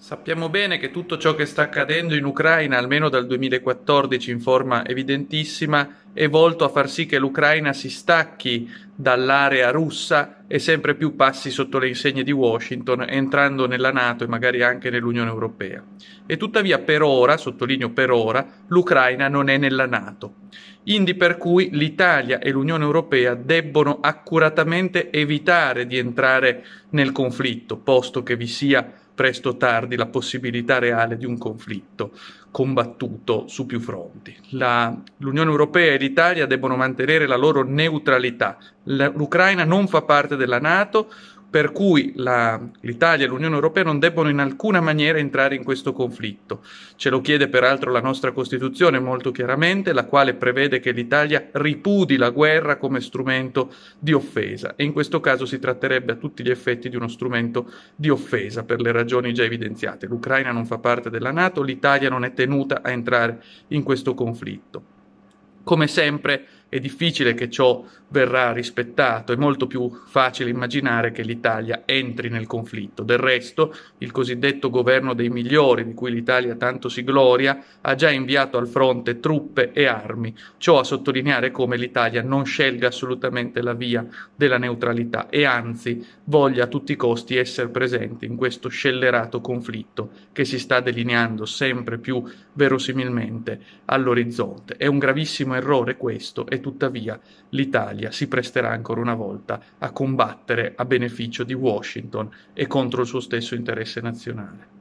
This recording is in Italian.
Sappiamo bene che tutto ciò che sta accadendo in Ucraina, almeno dal 2014 in forma evidentissima, è volto a far sì che l'Ucraina si stacchi dall'area russa e sempre più passi sotto le insegne di Washington, entrando nella Nato e magari anche nell'Unione Europea. E tuttavia per ora, sottolineo per ora, l'Ucraina non è nella Nato. Indi per cui l'Italia e l'Unione Europea debbono accuratamente evitare di entrare nel conflitto, posto che vi sia presto o tardi la possibilità reale di un conflitto combattuto su più fronti. La, L'Unione Europea e l'Italia debbono mantenere la loro neutralità. La, L'Ucraina non fa parte della Nato, per cui la, l'Italia e l'Unione Europea non debbono in alcuna maniera entrare in questo conflitto. Ce lo chiede peraltro la nostra Costituzione molto chiaramente, la quale prevede che l'Italia ripudi la guerra come strumento di offesa e in questo caso si tratterebbe a tutti gli effetti di uno strumento di offesa per le ragioni già evidenziate. L'Ucraina non fa parte della Nato, l'Italia non è tenuta a entrare in questo conflitto. Come sempre, è difficile che ciò verrà rispettato, è molto più facile immaginare che l'Italia entri nel conflitto. Del resto, il cosiddetto governo dei migliori, di cui l'Italia tanto si gloria, ha già inviato al fronte truppe e armi, ciò a sottolineare come l'Italia non scelga assolutamente la via della neutralità e anzi voglia a tutti i costi essere presente in questo scellerato conflitto che si sta delineando sempre più verosimilmente all'orizzonte. È un gravissimo errore questo e tuttavia l'Italia si presterà ancora una volta a combattere a beneficio di Washington e contro il suo stesso interesse nazionale.